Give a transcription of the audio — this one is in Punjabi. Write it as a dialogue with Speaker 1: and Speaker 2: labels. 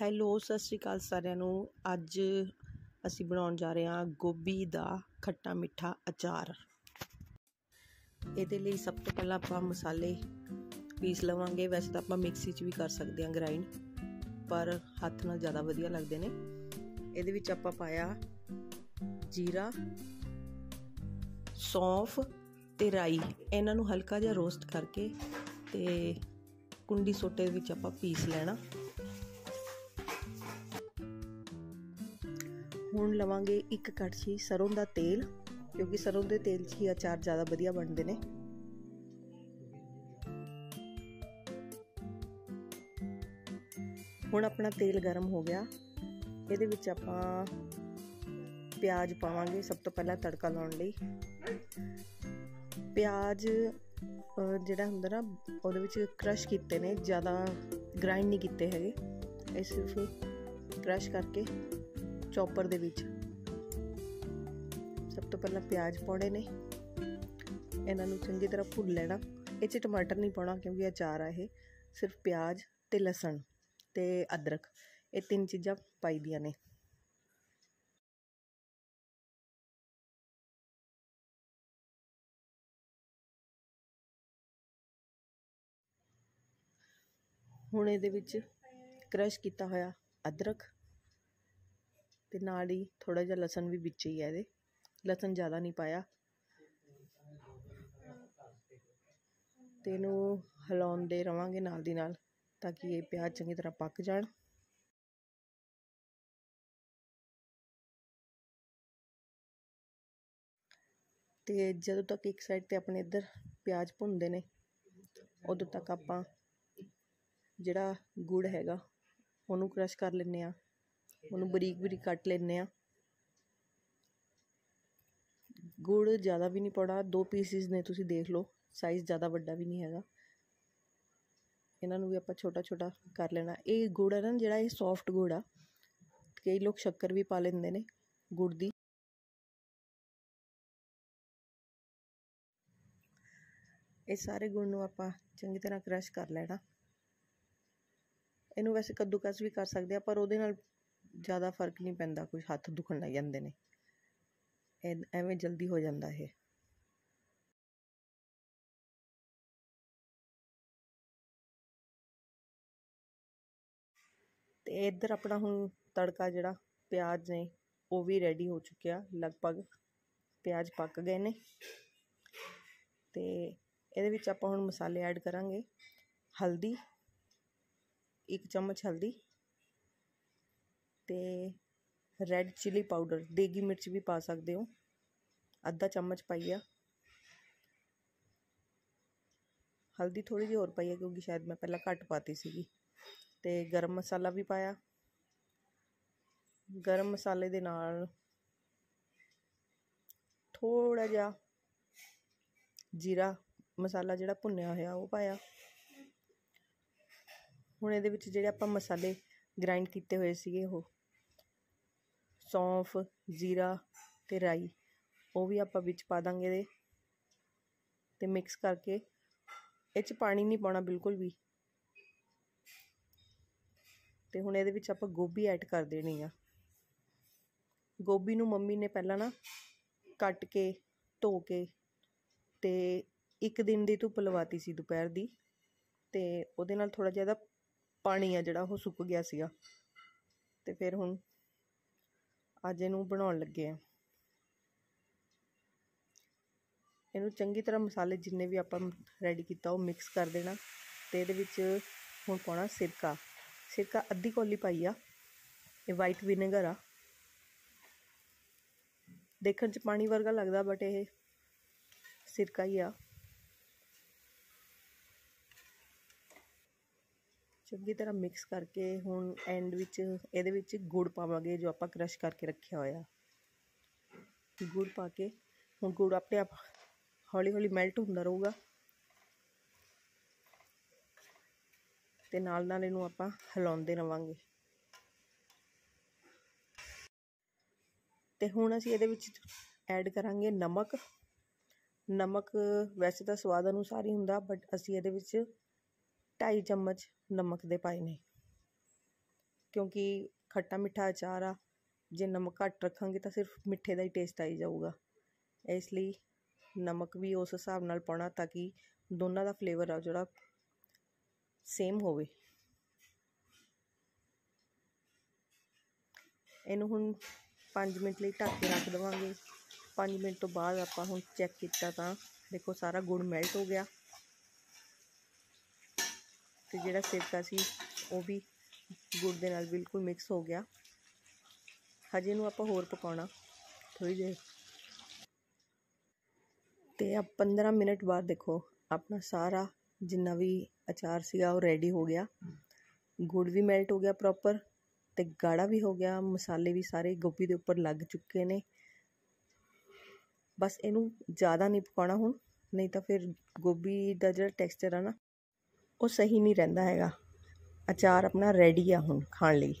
Speaker 1: ਹੈਲੋ ਸਤਿ ਸ਼੍ਰੀ ਅਕਾਲ ਸਾਰਿਆਂ ਨੂੰ ਅੱਜ ਅਸੀਂ ਬਣਾਉਣ ਜਾ ਰਹੇ ਹਾਂ ਗੋਭੀ ਦਾ ਖੱਟਾ ਮਿੱਠਾ ਅਚਾਰ ਇਹਦੇ ਲਈ ਸਭ ਤੋਂ ਪਹਿਲਾਂ ਆਪਾਂ ਮਸਾਲੇ ਪੀਸ ਲਵਾਂਗੇ ਵੈਸੇ ਤਾਂ ਆਪਾਂ ਮਿਕਸੀ 'ਚ ਵੀ ਕਰ ਸਕਦੇ ਹਾਂ ਗ੍ਰਾਈਂਡ ਪਰ ਹੱਥ ਨਾਲ ਜ਼ਿਆਦਾ ਵਧੀਆ ਲੱਗਦੇ ਨੇ ਇਹਦੇ ਵਿੱਚ ਆਪਾਂ ਪਾਇਆ ਜੀਰਾ ਸੌਂਫ ਤੇ ਰਾਈ ਇਹਨਾਂ ਨੂੰ ਹਲਕਾ ਜਿਹਾ ਰੋਸਟ ਕਰਕੇ ਤੇ ਕੁੰਡੀ ਸੋਟੇ ਵਿੱਚ ਆਪਾਂ ਪੀਸ ਲੈਣਾ ਹੁਣ ਲਵਾਂਗੇ ਇੱਕ ਕੜਛੀ ਸਰੋਂ ਦਾ ਤੇਲ ਕਿਉਂਕਿ ਸਰੋਂ ਦੇ ਤੇਲ 'ਚ ਹੀ ਅਚਾਰ ਜ਼ਿਆਦਾ ਵਧੀਆ ਬਣਦੇ ਨੇ ਹੁਣ ਆਪਣਾ ਤੇਲ ਗਰਮ ਹੋ ਗਿਆ ਇਹਦੇ ਵਿੱਚ ਆਪਾਂ ਪਿਆਜ਼ ਪਾਵਾਂਗੇ ਸਭ ਤੋਂ ਪਹਿਲਾਂ ਤੜਕਾ ਲਾਉਣ ਲਈ ਪਿਆਜ਼ ਜਿਹੜਾ ਹੁੰਦਾ ਨਾ ਉਹਦੇ ਵਿੱਚ ਕ੍ਰਸ਼ ਕੀਤੇ ਨੇ ਜ਼ਿਆਦਾ ਗ੍ਰਾਈਂਡ ਨਹੀਂ ਕੀਤੇ ਹੈਗੇ ਇਹ ਸਿਰਫ ਕ੍ਰਸ਼ ਕਰਕੇ ਚੌਪਰ ਦੇ ਵਿੱਚ ਸਭ ਤੋਂ ਪਹਿਲਾਂ ਪਿਆਜ਼ ਪਾਉਣੇ ਨੇ ਇਹਨਾਂ ਨੂੰ ਚੰਗੀ ਤਰ੍ਹਾਂ ਭੁੰਨ ਲੈਣਾ ਇਹ 'ਚ ਟਮਾਟਰ ਨਹੀਂ ਪਾਉਣਾ ਕਿਉਂਕਿ ਅਚਾਰ ਆ ਇਹ ਸਿਰਫ ਪਿਆਜ਼ ਤੇ ਲਸਣ ਤੇ ਅਦਰਕ ਇਹ ਤਿੰਨ ਚੀਜ਼ਾਂ ਪਾਈ ਦੀਆਂ ਨੇ ਹੁਣ ਇਹਦੇ ਵਿੱਚ ਕ੍ਰਸ਼ ਕੀਤਾ ਹੋਇਆ ਅਦਰਕ ਤੇ ਨਾਲ ਹੀ ਥੋੜਾ ਜਿਹਾ ਲਸਣ ਵੀ ਵਿੱਚ ਹੀ ਹੈ ਇਹਦੇ ਲਸਣ ਜ਼ਿਆਦਾ ਨਹੀਂ ਪਾਇਆ ਤੇ ਇਹਨੂੰ ਹਿਲਾਉਂਦੇ ਰਵਾਂਗੇ ਨਾਲ ਦੀ ਨਾਲ ਤਾਂ ਕਿ ਇਹ ਪਿਆਜ਼ ਚੰਗੀ ਤਰ੍ਹਾਂ ਪੱਕ ਜਾਣ ਤੇ ਜਦੋਂ ਤੱਕ ਇੱਕ ਸਾਈਡ ਤੇ ਆਪਣੇ ਇੱਧਰ ਪਿਆਜ਼ ਭੁੰਨਦੇ ਨੇ ਉਦੋਂ ਤੱਕ ਆਪਾਂ ਜਿਹੜਾ ਗੁੜ ਹੈਗਾ ਉਹਨੂੰ ਕ੍ਰਸ਼ ਕਰ ਲੈਂਦੇ ਆ ਉਹਨੂੰ ਬਰੀਕ ਬਰੀਕ ਕੱਟ ਲੈਣੇ ਆ ਗੁੜ ਜ਼ਿਆਦਾ ਵੀ ਨਹੀਂ ਪੜਾ ਦੋ ਪੀਸਿਸ ਨੇ ਤੁਸੀਂ ਦੇਖ ਲਓ ਸਾਈਜ਼ ਜ਼ਿਆਦਾ ਵੱਡਾ ਵੀ ਨਹੀਂ ਹੈਗਾ ਇਹਨਾਂ ਨੂੰ ਵੀ ਆਪਾਂ ਛੋਟਾ ਛੋਟਾ ਕਰ ਲੈਣਾ ਇਹ ਗੁੜ ਹੈ ਨਾ ਜਿਹੜਾ ਇਹ ਸੌਫਟ ਗੁੜ ਆ ਕਈ ਲੋਕ ਸ਼ੱਕਰ ਵੀ ਪਾ ਲੈਂਦੇ ਨੇ ਗੁੜ ਦੀ ਇਹ ਸਾਰੇ ਗੁੜ ਨੂੰ ਆਪਾਂ ਚੰਗੀ ਤਰ੍ਹਾਂ ਕ੍ਰਸ਼ ਕਰ ਲੈਣਾ ਇਹਨੂੰ ਵੈਸੇ ਕੱਦੂਕਸ ਵੀ ਕਰ ਸਕਦੇ ਆ ਪਰ ਉਹਦੇ ਨਾਲ ਜ਼ਿਆਦਾ ਫਰਕ ਨਹੀਂ ਪੈਂਦਾ ਕੁਝ ਹੱਥ ਦੁਖਣ ਲੱਗ ਜਾਂਦੇ ਨੇ ਐਵੇਂ ਜਲਦੀ ਹੋ ਜਾਂਦਾ ਇਹ ਤੇ ਇੱਧਰ ਆਪਣਾ ਹੁਣ ਤੜਕਾ ਜਿਹੜਾ ਪਿਆਜ਼ ਨੇ ਉਹ ਵੀ ਰੈਡੀ ਹੋ ਚੁੱਕਿਆ ਲਗਭਗ ਪਿਆਜ਼ ਪੱਕ ਗਏ ਨੇ ਤੇ ਇਹਦੇ ਵਿੱਚ ਆਪਾਂ ਹੁਣ ਮਸਾਲੇ ਐਡ ਕਰਾਂਗੇ ਹਲਦੀ ਇੱਕ ਚਮਚ ਹਲਦੀ ਤੇ ਰੈੱਡ ਚਿਲੀ ਪਾਊਡਰ ਦੇਗੀ ਮਿਰਚ ਵੀ ਪਾ ਸਕਦੇ ਹੋ ਅੱਧਾ ਚਮਚ ਪਾਈਆ ਹਲਦੀ ਥੋੜੀ ਜਿਹੀ ਹੋਰ ਪਾਈਆ ਕਿਉਂਕਿ ਸ਼ਾਇਦ ਮੈਂ ਪਹਿਲਾਂ ਘੱਟ ਪਾਤੀ ਸੀਗੀ ਤੇ ਗਰਮ ਮਸਾਲਾ ਵੀ ਪਾਇਆ ਗਰਮ ਮਸਾਲੇ ਦੇ ਨਾਲ ਥੋੜਾ ਜਿਹਾ ਜੀਰਾ ਮਸਾਲਾ ਜਿਹੜਾ ਭੁੰਨਿਆ ਹੋਇਆ ਉਹ ਪਾਇਆ ਹੁਣ ਇਹਦੇ ਵਿੱਚ ਜਿਹੜੇ ਆਪਾਂ ਮਸਾਲੇ ਗ੍ਰਾਈਂਡ ਕੀਤੇ ਹੋਏ ਸੀਗੇ ਉਹ ਸੌਂਫ ਜ਼ੀਰਾ ਤੇ ਰਾਈ ਉਹ ਵੀ ਆਪਾਂ ਵਿੱਚ ਪਾ ਦਾਂਗੇ ਇਹਦੇ ਤੇ ਮਿਕਸ ਕਰਕੇ ਇਹ 'ਚ ਪਾਣੀ ਨਹੀਂ ਪਾਉਣਾ ਬਿਲਕੁਲ ਵੀ ਤੇ ਹੁਣ ਇਹਦੇ ਵਿੱਚ ਆਪਾਂ ਗੋਭੀ ਐਡ ਕਰ ਦੇਣੀ ਆ ਗੋਭੀ ਨੂੰ ਮੰਮੀ ਨੇ ਪਹਿਲਾਂ ਨਾ ਕੱਟ ਕੇ ਧੋ ਕੇ ਤੇ ਇੱਕ ਦਿਨ ਦੀ ਧੁੱਪ ਲਵਾਤੀ ਸੀ ਦੁਪਹਿਰ ਦੀ ਤੇ ਉਹਦੇ ਨਾਲ ਥੋੜਾ ਜਿਹਾ ਪਾਣੀ ਆ ਜਿਹੜਾ ਉਹ ਸੁੱਕ ਗਿਆ ਸੀਗਾ ਤੇ ਫਿਰ ਹੁਣ ਅੱਜ ਇਹਨੂੰ ਬਣਾਉਣ ਲੱਗੇ ਆ ਇਹਨੂੰ ਚੰਗੀ ਤਰ੍ਹਾਂ ਮਸਾਲੇ ਜਿੰਨੇ ਵੀ ਆਪਾਂ ਰੈਡੀ ਕੀਤਾ ਉਹ ਮਿਕਸ ਕਰ ਦੇਣਾ ਤੇ ਇਹਦੇ ਵਿੱਚ ਹੁਣ ਪਾਉਣਾ ਸਿਰਕਾ ਸਿਰਕਾ ਅੱਧੀ ਕੌਲੀ ਪਾਈ ਆ ਇਹ ਵਾਈਟ ਵਿਨੇਗਰ ਆ ਦੇਖਣ 'ਚ ਪਾਣੀ ਵਰਗਾ ਲੱਗਦਾ ਬਟ ਇਹ ਸਿਰਕਾ ਹੀ ਆ ਚੰਗੀ ਤਰ੍ਹਾਂ ਮਿਕਸ ਕਰਕੇ ਹੁਣ ਐਂਡ ਵਿੱਚ ਇਹਦੇ ਵਿੱਚ ਗੁੜ ਪਾਵਾਂਗੇ ਜੋ ਆਪਾਂ ਕ੍ਰਸ਼ ਕਰਕੇ ਰੱਖਿਆ ਹੋਇਆ ਗੁੜ ਪਾ ਕੇ ਹੁਣ ਗੁੜ ਆਪਣੇ ਆਪ ਹੌਲੀ ਹੌਲੀ ਮੈਲਟ ਹੁੰਦਾ ਰਹੂਗਾ ਤੇ ਨਾਲ ਨਾਲ ਇਹਨੂੰ ਆਪਾਂ ਹਿਲਾਉਂਦੇ ਰਵਾਂਗੇ ਤੇ ਹੁਣ ਅਸੀਂ ਇਹਦੇ ਵਿੱਚ ਐਡ ਕਰਾਂਗੇ ਨਮਕ ਨਮਕ ਵੈਸੇ ਤਾਂ ਸਵਾਦ ਅਨੁਸਾਰ ਹੀ ਹੁੰਦਾ ਬਟ ਅਸੀਂ ਇਹਦੇ ਵਿੱਚ ਢਾਈ ਚਮਚ ਨਮਕ ਦੇ ਪਾਏ ਨੇ ਕਿਉਂਕਿ ਖੱਟਾ ਮਿੱਠਾ ਅਚਾਰ ਆ ਜੇ ਨਮਕ ਘੱਟ ਰੱਖਾਂਗੇ ਤਾਂ ਸਿਰਫ ਮਿੱਠੇ ਦਾ ਹੀ ਟੇਸਟ ਆਈ ਜਾਊਗਾ ਇਸ ਲਈ ਨਮਕ ਵੀ ਉਸ ਹਿਸਾਬ ਨਾਲ ਪਾਉਣਾ ਤਾਂ ਕਿ ਦੋਨਾਂ ਦਾ ਫਲੇਵਰ ਆ ਜਿਹੜਾ ਸੇਮ ਹੋਵੇ ਇਹਨੂੰ ਹੁਣ 5 ਮਿੰਟ ਲਈ ਢੱਕ ਕੇ ਰੱਖ ਦੇਵਾਂਗੇ 5 ਮਿੰਟ ਤੋਂ ਬਾਅਦ ਆਪਾਂ ਹੁਣ ਚੈੱਕ ਕੀਤਾ ਤਾਂ ਦੇਖੋ ਸਾਰਾ ਗੁੜ ਮੈਲਟ ਹੋ ਗਿਆ ਤੇ ਜਿਹੜਾ ਸਿਰਕਾ ਸੀ ਉਹ ਵੀ ਗੁੜ ਦੇ ਨਾਲ ਬਿਲਕੁਲ ਮਿਕਸ ਹੋ ਗਿਆ ਹਜੇ ਨੂੰ ਆਪਾਂ ਹੋਰ ਪਕਾਉਣਾ ਥੋੜੀ ਦੇਰ ਤੇ ਆ 15 ਮਿੰਟ ਬਾਅਦ ਦੇਖੋ ਆਪਣਾ ਸਾਰਾ ਜਿੰਨਾ ਵੀ ਅਚਾਰ ਸੀਗਾ ਉਹ ਰੈਡੀ ਹੋ ਗਿਆ ਗੁੜ ਵੀ ਮੈਲਟ ਹੋ ਗਿਆ ਪ੍ਰੋਪਰ ਤੇ ਗਾੜਾ ਵੀ ਹੋ ਗਿਆ ਮਸਾਲੇ ਵੀ ਸਾਰੇ ਗੋਭੀ ਦੇ ਉੱਪਰ ਲੱਗ ਚੁੱਕੇ ਨੇ ਬਸ ਇਹਨੂੰ ਜ਼ਿਆਦਾ ਨਹੀਂ ਪਕਾਉਣਾ ਹੁਣ ਨਹੀਂ ਤਾਂ ਫਿਰ ਗੋਭੀ ਦਾ ਜਿਹੜਾ ਟੈਕਸਚਰ ਆ ਨਾ ਉਹ ਸਹੀ ਨਹੀਂ ਰਹਿੰਦਾ ਹੈਗਾ ਅਚਾਰ ਆਪਣਾ ਰੈਡੀ ਆ ਹੁਣ ਖਾਣ ਲਈ